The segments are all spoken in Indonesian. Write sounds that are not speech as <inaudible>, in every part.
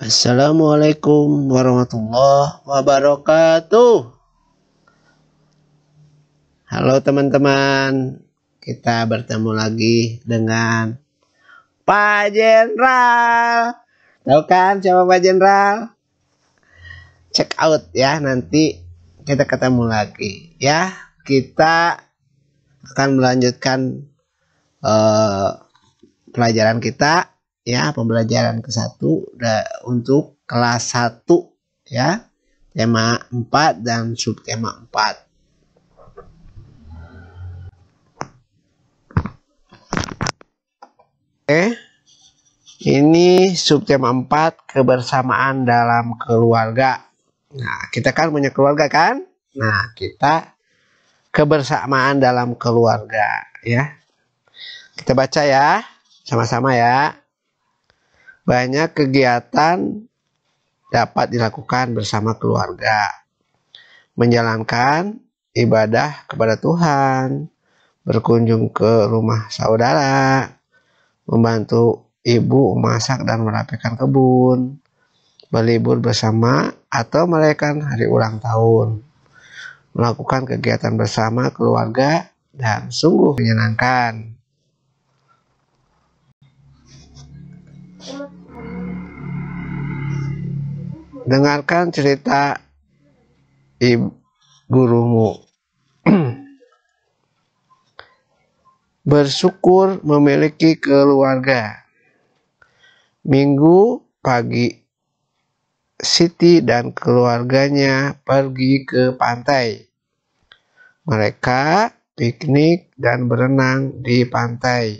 Assalamualaikum warahmatullahi wabarakatuh. Halo teman-teman, kita bertemu lagi dengan Pak Jenderal. Tahu kan siapa Pak Jenderal? Check out ya nanti kita ketemu lagi ya. Kita akan melanjutkan uh, pelajaran kita ya pembelajaran ke satu untuk kelas satu ya tema 4 dan subtema 4 Oke. Ini subtema 4 kebersamaan dalam keluarga. Nah, kita kan punya keluarga kan? Nah, kita kebersamaan dalam keluarga ya. Kita baca ya, sama-sama ya. Banyak kegiatan dapat dilakukan bersama keluarga. Menjalankan ibadah kepada Tuhan, berkunjung ke rumah saudara, membantu ibu memasak dan merapikan kebun, berlibur bersama atau merayakan hari ulang tahun, melakukan kegiatan bersama keluarga dan sungguh menyenangkan. dengarkan cerita ibu gurumu. <clears throat> Bersyukur memiliki keluarga. Minggu pagi, Siti dan keluarganya pergi ke pantai. Mereka piknik dan berenang di pantai.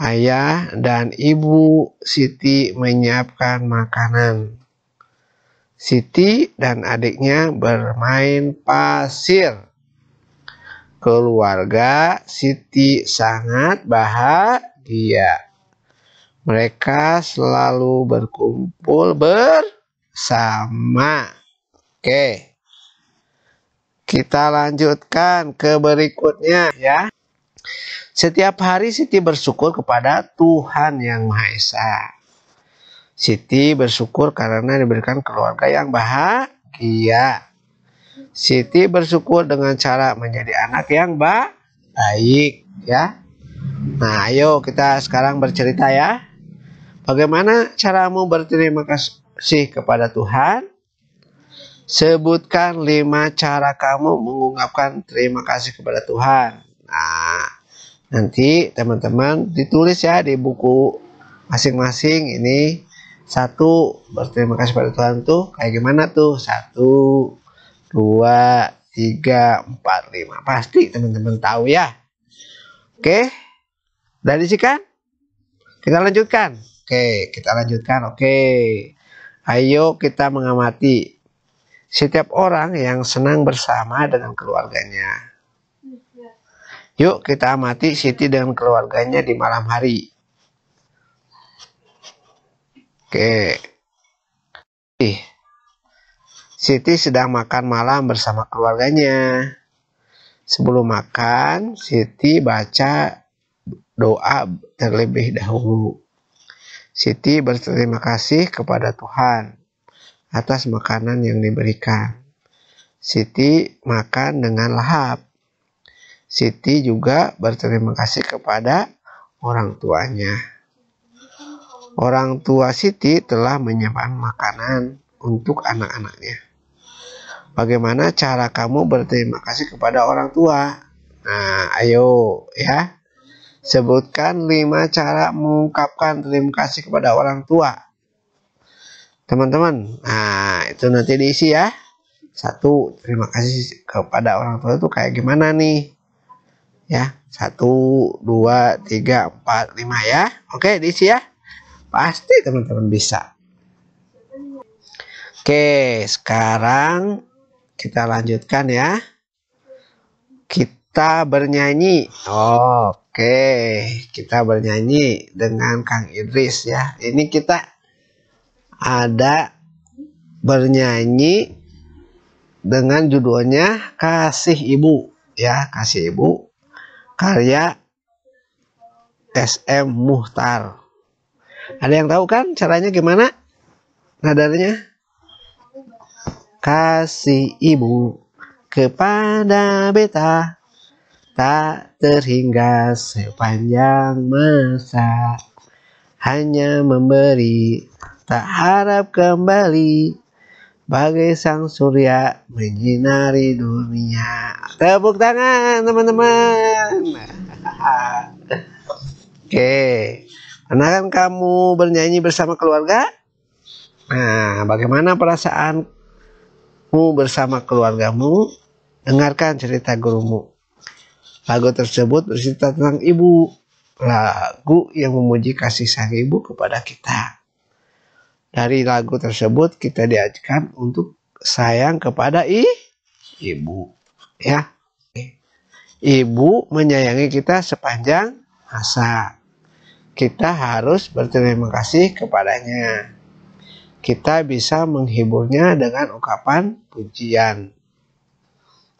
Ayah dan ibu Siti menyiapkan makanan. Siti dan adiknya bermain pasir. Keluarga Siti sangat bahagia. Mereka selalu berkumpul bersama. Oke. Kita lanjutkan ke berikutnya ya. Setiap hari Siti bersyukur kepada Tuhan Yang Maha Esa Siti bersyukur karena diberikan keluarga yang bahagia. Siti bersyukur dengan cara menjadi anak yang baik, ya. Nah, ayo kita sekarang bercerita ya. Bagaimana caramu berterima kasih kepada Tuhan? Sebutkan lima cara kamu mengungkapkan terima kasih kepada Tuhan. Nah, nanti teman-teman ditulis ya di buku masing-masing ini satu berterima kasih pada Tuhan tuh kayak gimana tuh satu dua tiga empat lima pasti teman-teman tahu ya oke dari sih kan kita lanjutkan oke kita lanjutkan oke ayo kita mengamati setiap orang yang senang bersama dengan keluarganya yuk kita amati Siti dengan keluarganya di malam hari Oke. Ih. Siti sedang makan malam bersama keluarganya. Sebelum makan, Siti baca doa terlebih dahulu. Siti berterima kasih kepada Tuhan atas makanan yang diberikan. Siti makan dengan lahap. Siti juga berterima kasih kepada orang tuanya. Orang tua Siti telah menyiapkan makanan untuk anak-anaknya. Bagaimana cara kamu berterima kasih kepada orang tua? Nah, ayo ya. Sebutkan lima cara mengungkapkan terima kasih kepada orang tua. Teman-teman, nah itu nanti diisi ya. Satu, terima kasih kepada orang tua itu kayak gimana nih? Ya, satu, dua, tiga, empat, lima ya. Oke, diisi ya. Pasti teman-teman bisa. Oke, sekarang kita lanjutkan ya. Kita bernyanyi. Oke, kita bernyanyi dengan Kang Idris ya. Ini kita ada bernyanyi dengan judulnya Kasih Ibu ya, Kasih Ibu karya SM Muhtar. Ada yang tahu kan caranya gimana? Nadarnya? Kasih ibu kepada beta tak terhingga sepanjang masa hanya memberi tak harap kembali bagai sang surya menyinari dunia tepuk tangan teman-teman <laughs> oke okay. Karena kan kamu bernyanyi bersama keluarga? Nah, bagaimana perasaanmu bersama keluargamu? Dengarkan cerita gurumu. Lagu tersebut bercerita tentang ibu. Lagu yang memuji kasih sayang ibu kepada kita. Dari lagu tersebut kita diajarkan untuk sayang kepada i, ibu. Ya. Ibu menyayangi kita sepanjang masa kita harus berterima kasih kepadanya. Kita bisa menghiburnya dengan ungkapan pujian.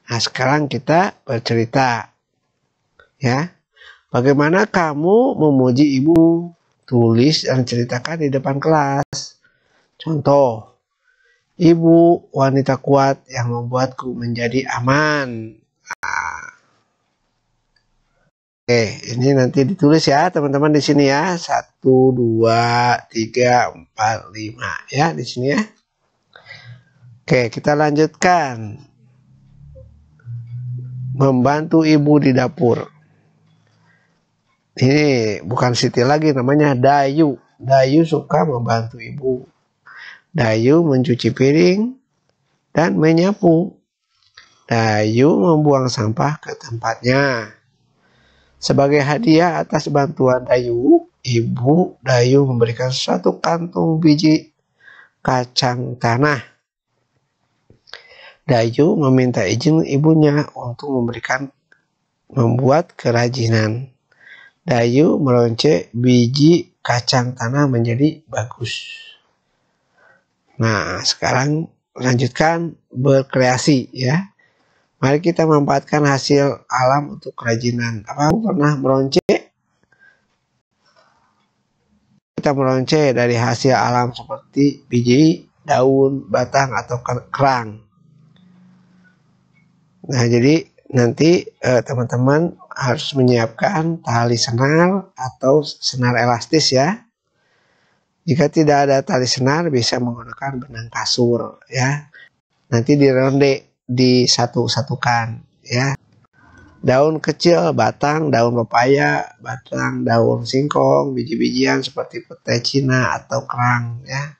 Nah, sekarang kita bercerita. Ya. Bagaimana kamu memuji ibu? Tulis dan ceritakan di depan kelas. Contoh, ibu wanita kuat yang membuatku menjadi aman. Ah. Oke, ini nanti ditulis ya teman-teman di sini ya. 1 2 3 4 5 ya di sini ya. Oke, kita lanjutkan. Membantu ibu di dapur. Ini bukan Siti lagi namanya Dayu. Dayu suka membantu ibu. Dayu mencuci piring dan menyapu. Dayu membuang sampah ke tempatnya. Sebagai hadiah atas bantuan Dayu, ibu Dayu memberikan satu kantung biji kacang tanah. Dayu meminta izin ibunya untuk memberikan membuat kerajinan. Dayu melonceng biji kacang tanah menjadi bagus. Nah, sekarang lanjutkan berkreasi ya. Mari kita memanfaatkan hasil alam untuk kerajinan. Apa kamu pernah meronce? Kita meronce dari hasil alam seperti biji, daun, batang, atau kerang. Nah, jadi nanti eh, teman-teman eh, harus menyiapkan tali senar atau senar elastis ya. Jika tidak ada tali senar, bisa menggunakan benang kasur ya. Nanti di ronde disatu-satukan ya. Daun kecil, batang, daun pepaya, batang, daun singkong, biji-bijian seperti petai Cina atau kerang ya.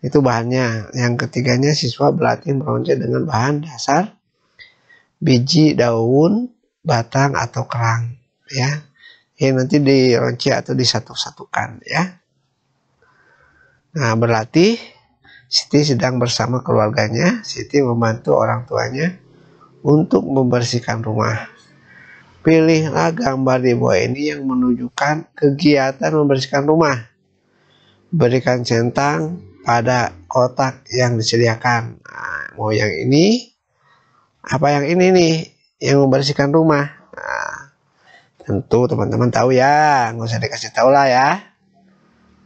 Itu bahannya. Yang ketiganya siswa berlatih meronce dengan bahan dasar biji, daun, batang atau kerang ya. Ya nanti dironce atau disatu-satukan ya. Nah, berlatih Siti sedang bersama keluarganya. Siti membantu orang tuanya untuk membersihkan rumah. Pilihlah gambar di bawah ini yang menunjukkan kegiatan membersihkan rumah. Berikan centang pada kotak yang disediakan. Nah, mau yang ini, apa yang ini nih, yang membersihkan rumah. Nah, tentu teman-teman tahu ya, nggak usah dikasih tahu lah ya.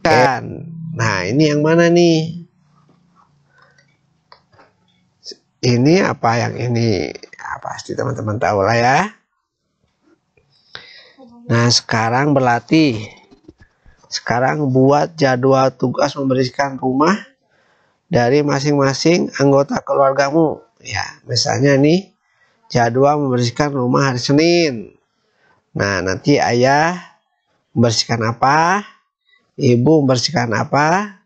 Kan, nah ini yang mana nih? ini apa yang ini ya, pasti teman-teman tahu lah ya nah sekarang berlatih sekarang buat jadwal tugas membersihkan rumah dari masing-masing anggota keluargamu ya misalnya nih jadwal membersihkan rumah hari Senin nah nanti ayah membersihkan apa ibu membersihkan apa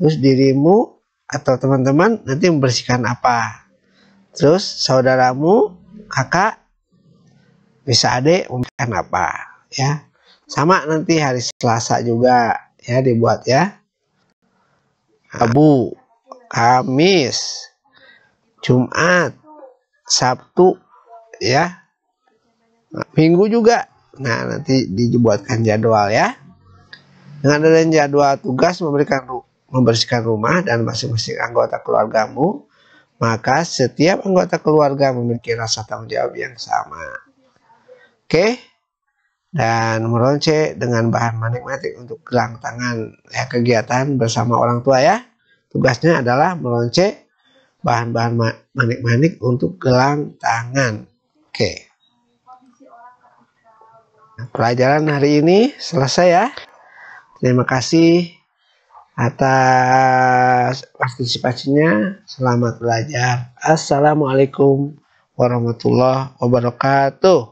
terus dirimu atau teman-teman nanti membersihkan apa terus saudaramu kakak bisa adik memberikan apa ya sama nanti hari Selasa juga ya dibuat ya Abu, Kamis Jumat Sabtu ya Minggu juga nah nanti dibuatkan jadwal ya dengan adanya jadwal tugas memberikan membersihkan rumah dan masing-masing anggota keluargamu maka setiap anggota keluarga memiliki rasa tanggung jawab yang sama. Oke? Dan meronce dengan bahan manik manik untuk gelang tangan ya, kegiatan bersama orang tua ya. Tugasnya adalah meronce bahan-bahan manik-manik untuk gelang tangan. Oke. Nah, pelajaran hari ini selesai ya. Terima kasih atas partisipasinya. Selamat belajar. Assalamualaikum warahmatullahi wabarakatuh.